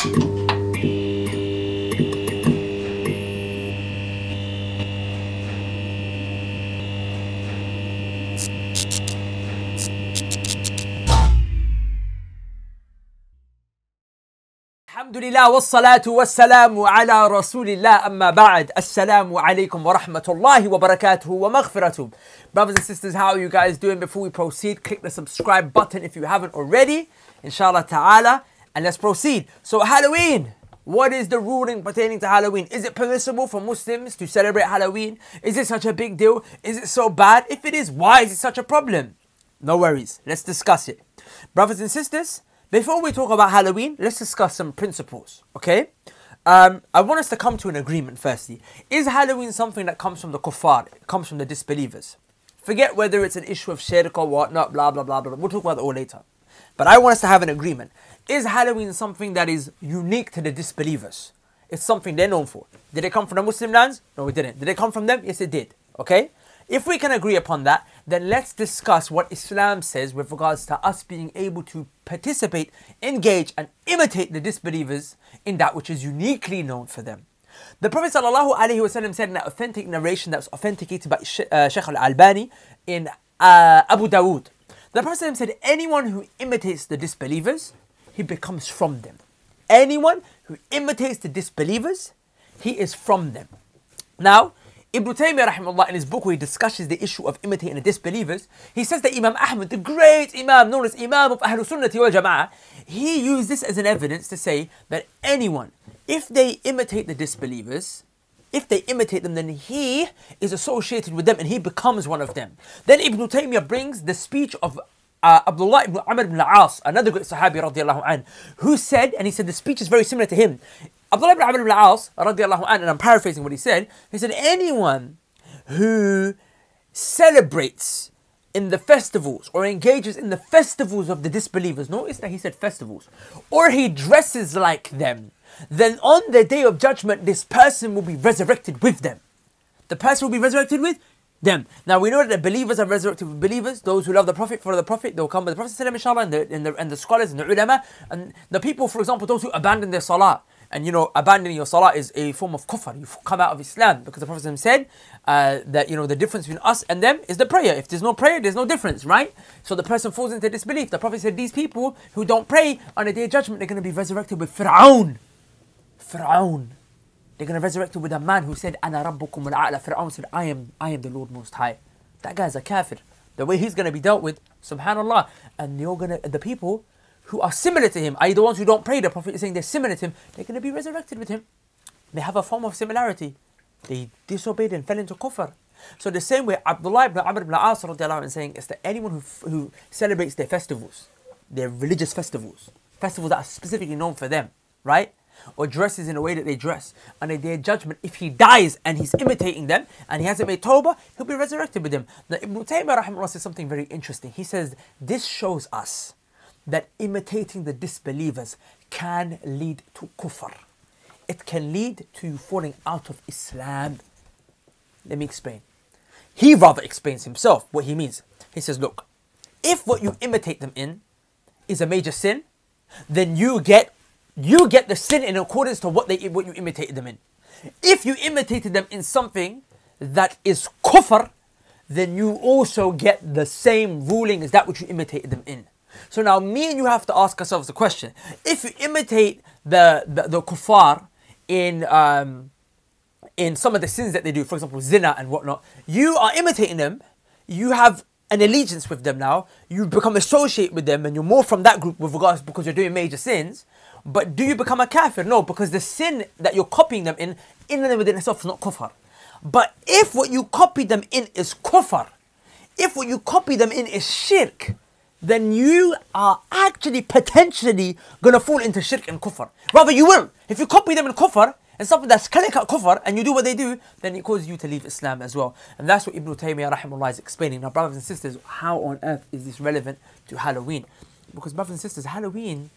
الحمد لله والصلاة والسلام على رسول الله أما بعد السلام عليكم ورحمة الله وبركاته ومغفرته Brothers and sisters how are you guys doing before we proceed click the subscribe button if you haven't already Inshallah ta'ala And let's proceed. So Halloween. What is the ruling pertaining to Halloween? Is it permissible for Muslims to celebrate Halloween? Is it such a big deal? Is it so bad? If it is, why is it such a problem? No worries, let's discuss it. Brothers and sisters, before we talk about Halloween, let's discuss some principles, okay? Um, I want us to come to an agreement firstly. Is Halloween something that comes from the kuffar, comes from the disbelievers? Forget whether it's an issue of shirk or whatnot, blah, blah, blah, blah, blah. We'll talk about it all later. But I want us to have an agreement is Halloween something that is unique to the disbelievers? It's something they're known for. Did it come from the Muslim lands? No, it didn't. Did it come from them? Yes, it did. Okay? If we can agree upon that, then let's discuss what Islam says with regards to us being able to participate, engage, and imitate the disbelievers in that which is uniquely known for them. The Prophet ﷺ said in an authentic narration that's authenticated by uh, Sheikh Al Albani in uh, Abu Dawood. The Prophet said, Anyone who imitates the disbelievers, he becomes from them. Anyone who imitates the disbelievers, he is from them. Now, Ibn Taymiyyah rahimahullah, in his book where he discusses the issue of imitating the disbelievers, he says that Imam Ahmad, the great Imam known as Imam of Ahlul Sunnah wal Jama'ah, he used this as an evidence to say that anyone, if they imitate the disbelievers, if they imitate them, then he is associated with them and he becomes one of them. Then Ibn Taymiyyah brings the speech of uh, Abdullah ibn Amr ibn As, another great Sahabi radiallahu an, who said, and he said the speech is very similar to him. Abdullah ibn Amr ibn As, radiallahu an, and I'm paraphrasing what he said, he said, anyone who celebrates in the festivals or engages in the festivals of the disbelievers, notice that he said festivals, or he dresses like them, then on the day of judgment, this person will be resurrected with them. The person will be resurrected with them. Now we know that the believers are resurrected believers, those who love the Prophet, follow the Prophet, they'll come with the Prophet inshallah, and the, and the, and the scholars and the ulama, and the people, for example, those who abandon their salah. And you know, abandoning your salah is a form of kufr. You come out of Islam because the Prophet said uh, that you know the difference between us and them is the prayer. If there's no prayer, there's no difference, right? So the person falls into disbelief. The Prophet said these people who don't pray on the day of judgment, they're going to be resurrected with Fir'aun. Fir'aun. They're gonna resurrect him with a man who said, "Ana Rabbukum al-A'la." Fir'aun said, "I am, I am the Lord Most High." That guy's a kafir. The way he's gonna be dealt with, Subhanallah. And you're gonna, the people who are similar to him, i.e., the ones who don't pray, the Prophet is saying they're similar to him. They're gonna be resurrected with him. They have a form of similarity. They disobeyed and fell into kufr. So the same way Abdullah ibn Amr ibn As is saying is that anyone who, who celebrates their festivals, their religious festivals, festivals that are specifically known for them, right? or dresses in a way that they dress on a day of judgment, if he dies and he's imitating them and he hasn't made tawbah, he'll be resurrected with them. Now, Ibn Taymiyyah says something very interesting. He says, This shows us that imitating the disbelievers can lead to kufr. It can lead to you falling out of Islam. Let me explain. He rather explains himself what he means. He says, Look, if what you imitate them in is a major sin, then you get you get the sin in accordance to what they what you imitated them in. If you imitated them in something that is kufr, then you also get the same ruling as that which you imitated them in. So now me and you have to ask ourselves the question. If you imitate the, the, the in um, in some of the sins that they do, for example, zina and whatnot, you are imitating them, you have an allegiance with them now, you become associate with them and you're more from that group with regards because you're doing major sins, but do you become a kafir? No, because the sin that you're copying them in, in and within itself, is not kufr. But if what you copy them in is kufr, if what you copy them in is shirk, then you are actually potentially going to fall into shirk and kufr. Rather, you will. If you copy them in kufr, and something that's clear kufar, kufr, and you do what they do, then it causes you to leave Islam as well. And that's what Ibn Taymiyyah rahimullah, is explaining. Now, brothers and sisters, how on earth is this relevant to Halloween? Because, brothers and sisters, Halloween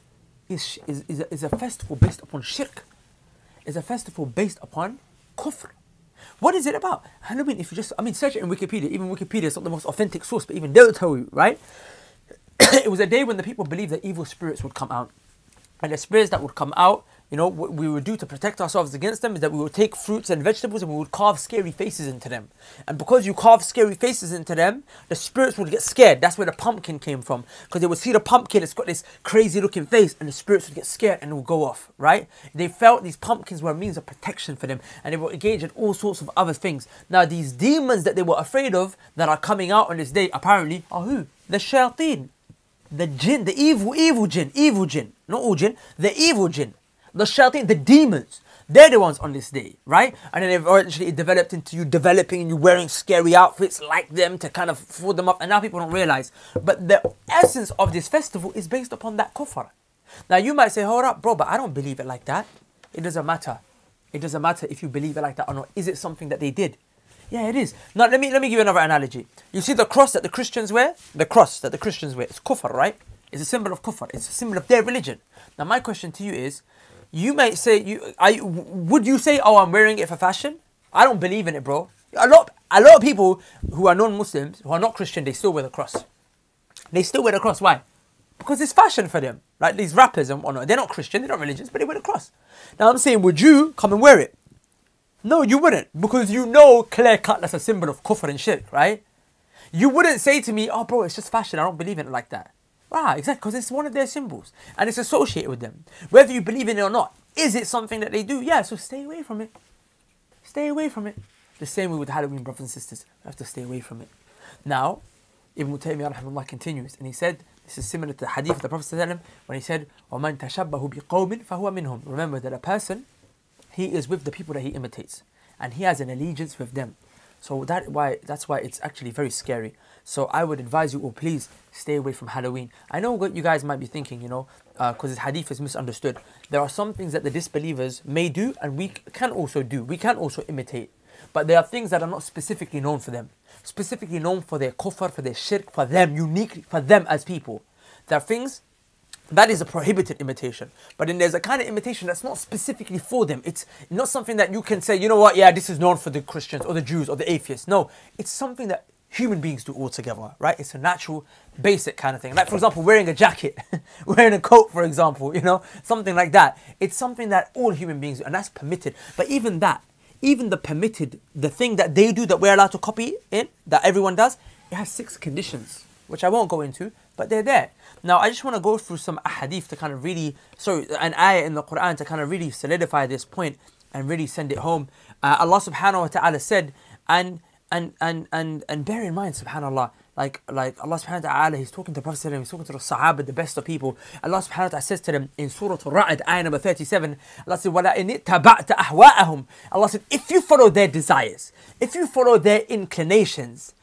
is, is, is, a, is a festival based upon shirk, is a festival based upon kufr. What is it about? Halloween, if you just, I mean, search it in Wikipedia. Even Wikipedia is not the most authentic source, but even they'll tell you, right? it was a day when the people believed that evil spirits would come out. And the spirits that would come out you know, what we would do to protect ourselves against them is that we would take fruits and vegetables and we would carve scary faces into them. And because you carve scary faces into them, the spirits would get scared. That's where the pumpkin came from. Because they would see the pumpkin, it's got this crazy looking face, and the spirits would get scared and it would go off, right? They felt these pumpkins were a means of protection for them and they were engaged in all sorts of other things. Now, these demons that they were afraid of that are coming out on this day, apparently, are who? The shayateen. The jinn, the evil, evil jinn, evil jinn, not all jinn, the evil jinn the shaitan, the demons, they're the ones on this day, right? And then eventually it developed into you developing and you wearing scary outfits like them to kind of fool them up. And now people don't realize. But the essence of this festival is based upon that kufr. Now you might say, hold up, bro, but I don't believe it like that. It doesn't matter. It doesn't matter if you believe it like that or not. Is it something that they did? Yeah, it is. Now let me let me give you another analogy. You see the cross that the Christians wear? The cross that the Christians wear. It's kufr, right? It's a symbol of kufr. It's a symbol of their religion. Now my question to you is, you might say you I would you say oh I'm wearing it for fashion? I don't believe in it, bro. A lot a lot of people who are non-Muslims who are not Christian they still wear the cross. They still wear the cross. Why? Because it's fashion for them. Like these rappers and whatnot. They're not Christian. They're not religious, but they wear the cross. Now I'm saying, would you come and wear it? No, you wouldn't, because you know clear cut that's a symbol of kufr and shirk, right? You wouldn't say to me, oh, bro, it's just fashion. I don't believe in it like that. Ah, exactly, because it's one of their symbols and it's associated with them. Whether you believe in it or not, is it something that they do? Yeah, so stay away from it. Stay away from it. The same way with Halloween, brothers and sisters, we have to stay away from it. Now, Ibn Taymiyyah rahimahullah continues and he said, this is similar to the hadith of the Prophet ﷺ, when he said, وَمَن تَشَبَّهُ بِقَوْمٍ فَهُوَ مِنْهُمْ Remember that a person, he is with the people that he imitates and he has an allegiance with them. So that why that's why it's actually very scary. So I would advise you oh please stay away from Halloween. I know what you guys might be thinking, you know, because uh, hadith is misunderstood. There are some things that the disbelievers may do, and we can also do. We can also imitate. But there are things that are not specifically known for them, specifically known for their kufr, for their shirk, for them, uniquely for them as people. There are things that is a prohibited imitation. But then there's a kind of imitation that's not specifically for them. It's not something that you can say, you know what, yeah, this is known for the Christians or the Jews or the atheists. No, it's something that human beings do altogether, right? It's a natural, basic kind of thing. Like, for example, wearing a jacket, wearing a coat, for example, you know, something like that. It's something that all human beings do, and that's permitted. But even that, even the permitted, the thing that they do that we're allowed to copy in, that everyone does, it has six conditions which I won't go into, but they're there. Now, I just want to go through some ahadith to kind of really, sorry, an ayah in the Quran to kind of really solidify this point and really send it home. Uh, Allah subhanahu wa ta'ala said, and and and and and bear in mind, subhanallah, like like Allah subhanahu wa ta'ala, He's talking to the Prophet, He's talking to the Sahaba, the best of people. Allah subhanahu wa ta'ala says to them in Surah ra would ayah number 37, Allah said, Allah said, if you follow their desires, if you follow their inclinations,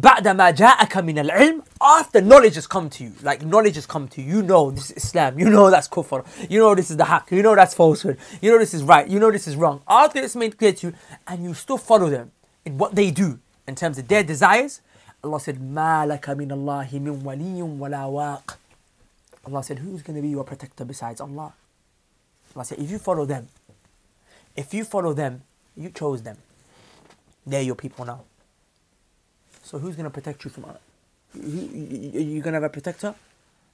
بَعْدَمَا جَاءَكَ مِنَ الْعِلْمِ After knowledge has come to you, like knowledge has come to you, you know this is Islam, you know that's kufr, you know this is the haqq, you know that's falsehood, you know this is right, you know this is wrong. After it's made clear to you, and you still follow them in what they do in terms of their desires, Allah said, مَا لَكَ مِنَ اللَّهِ مِنْ وَلِيٍّ وَلَا وَاقٍ Allah said, who's going to be your protector besides Allah? Allah said, if you follow them, if you follow them, you chose them. They're your people now. So who's going to protect you from Allah? You're going to have a protector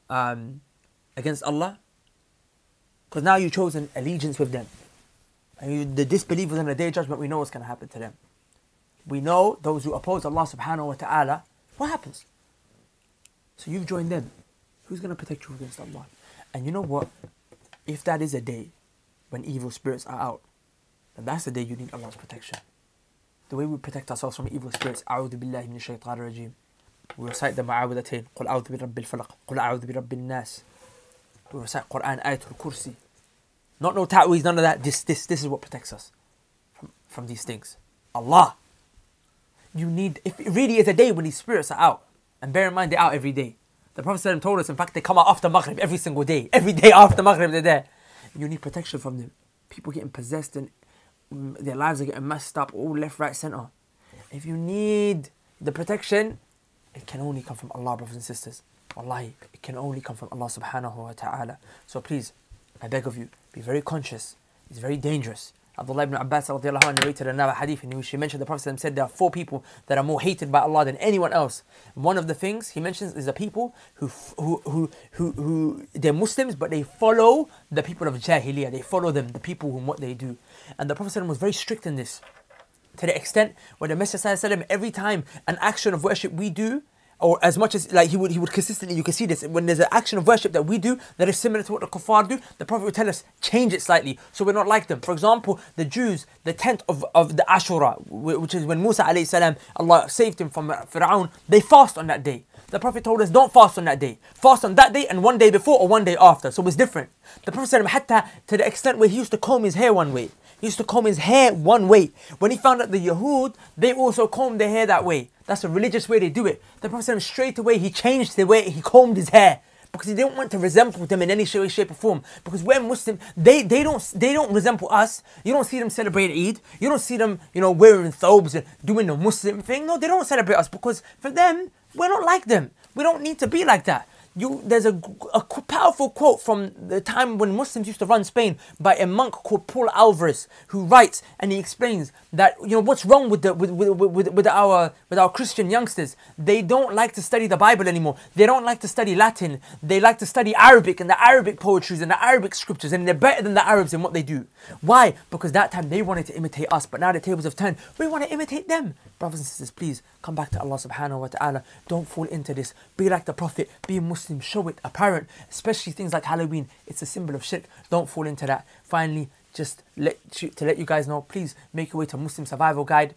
um, against Allah? Because now you have chosen allegiance with them. And you, the disbelievers in the day of judgment, we know what's going to happen to them. We know those who oppose Allah subhanahu wa ta'ala, what happens? So you've joined them. Who's going to protect you against Allah? And you know what? If that is a day when evil spirits are out, then that's the day you need Allah's protection the way we protect ourselves from evil spirits, أعوذ بالله من الشيطان الرجيم. We recite the ma'awadatain, قل أعوذ برب الفلق, قل أعوذ برب الناس. We recite Quran, Ayatul Kursi. Not no ta'weez, none of that. This, this, this is what protects us from, from these things. Allah. You need, if it really is a day when these spirits are out, and bear in mind they're out every day. The Prophet told us, in fact, they come out after Maghrib every single day. Every day after Maghrib, they're there. You need protection from them. People getting possessed and their lives are getting messed up all left, right, center. If you need the protection, it can only come from Allah, brothers and sisters. Allah. it can only come from Allah subhanahu wa ta'ala. So please, I beg of you, be very conscious. It's very dangerous. Abdullah ibn Abbas radiallahu narrated another hadith in which he mentioned the Prophet said there are four people that are more hated by Allah than anyone else. One of the things he mentions is the people who, who, who, who, who they're Muslims but they follow the people of Jahiliyyah, they follow them, the people whom what they do. And the Prophet was very strict in this to the extent where the Messenger every time an action of worship we do, or as much as like he would he would consistently you can see this when there's an action of worship that we do that is similar to what the kuffar do the prophet would tell us change it slightly so we're not like them for example the jews the tent of, of the ashura which is when musa alayhi salam allah saved him from Fir'aun, they fast on that day the prophet told us don't fast on that day fast on that day and one day before or one day after so it's different the prophet said to the extent where he used to comb his hair one way he used to comb his hair one way. When he found out the Yahud, they also combed their hair that way. That's a religious way they do it. The Prophet straight away he changed the way he combed his hair because he didn't want to resemble them in any shape, shape or form. Because we're Muslim, they, they don't they don't resemble us. You don't see them celebrate Eid. You don't see them, you know, wearing thobes and doing the Muslim thing. No, they don't celebrate us because for them, we're not like them. We don't need to be like that you, there's a, a powerful quote from the time when Muslims used to run Spain by a monk called Paul Alvarez, who writes and he explains that you know what's wrong with the with, with, with, with our with our Christian youngsters. They don't like to study the Bible anymore. They don't like to study Latin. They like to study Arabic and the Arabic poetries and the Arabic scriptures, and they're better than the Arabs in what they do. Why? Because that time they wanted to imitate us, but now the tables have turned. We want to imitate them. Brothers and sisters, please come back to Allah subhanahu wa ta'ala. Don't fall into this. Be like the Prophet, be Muslim, show it apparent, especially things like Halloween. It's a symbol of shirk. Don't fall into that. Finally, just let you, to let you guys know, please make your way to Muslim Survival Guide.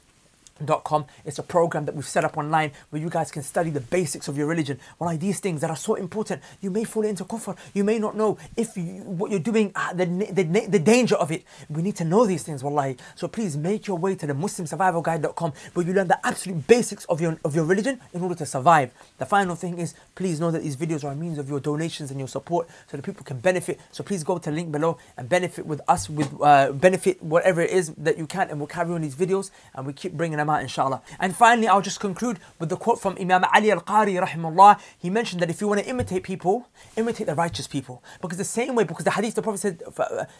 Com. It's a program that we've set up online where you guys can study the basics of your religion. Well, like these things that are so important, you may fall into kufr. You may not know if you, what you're doing, ah, the, the, the danger of it. We need to know these things, wallahi. So please make your way to the MuslimSurvivalGuide.com where you learn the absolute basics of your, of your religion in order to survive. The final thing is, please know that these videos are a means of your donations and your support so that people can benefit. So please go to the link below and benefit with us, with uh, benefit whatever it is that you can, and we'll carry on these videos and we keep bringing ulama inshallah. And finally, I'll just conclude with the quote from Imam Ali al-Qari rahimullah. He mentioned that if you want to imitate people, imitate the righteous people. Because the same way, because the hadith, the Prophet said,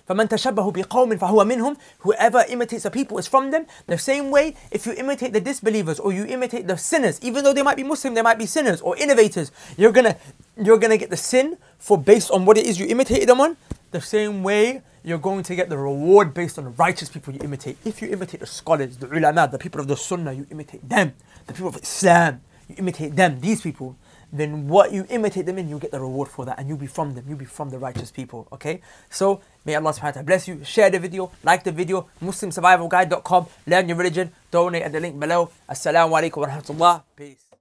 فَمَنْ uh, Whoever imitates the people is from them. The same way, if you imitate the disbelievers or you imitate the sinners, even though they might be Muslim, they might be sinners or innovators, you're gonna, you're gonna get the sin for based on what it is you imitated them on. The same way, you're going to get the reward based on righteous people you imitate. If you imitate the scholars, the ulama, the people of the sunnah, you imitate them. The people of Islam, you imitate them, these people. Then what you imitate them in, you'll get the reward for that and you'll be from them. You'll be from the righteous people, okay? So may Allah subhanahu wa ta'ala bless you. Share the video, like the video, muslimsurvivalguide.com, learn your religion, donate at the link below. Assalamu alaikum wa rahmatullah. Peace.